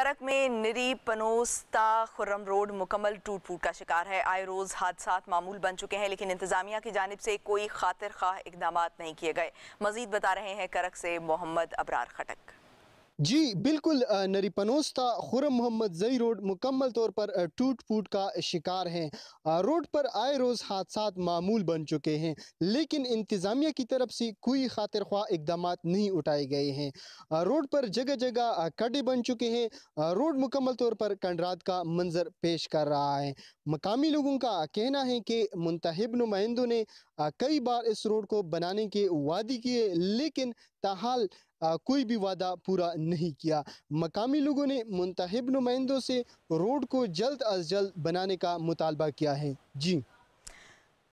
करक में निरी पनोस्ता खुर्रम रोड मुकम्मल टूट फूट का शिकार है आए रोज़ हादसा मामूल बन चुके हैं लेकिन इंतजामिया की जानब से कोई खातिर खा इकदाम नहीं किए गए मजीद बता रहे हैं करक से मोहम्मद अबरार खटक जी बिल्कुल नरीपनोस्ता खुरम मोहम्मद जई रोड मुकम्मल तौर पर टूट फूट का शिकार हैं रोड पर आए रोज़ हादसा मामूल बन चुके हैं लेकिन इंतज़ामिया की तरफ से कोई खातिर ख्वा इकदाम नहीं उठाए गए हैं रोड पर जगह जगह कड़े बन चुके हैं रोड मुकम्मल तौर पर कंडरात का मंजर पेश कर रहा है मकामी लोगों का कहना है कि मुंतब नुमाइंदों ने कई बार इस रोड को बनाने के वादे किए लेकिन ताहाल कोई भी वादा पूरा नहीं किया मकामी लोगों ने मुंतब नुमाइंदों से रोड को जल्द अज जल्द बनाने का मुतालबा किया है जी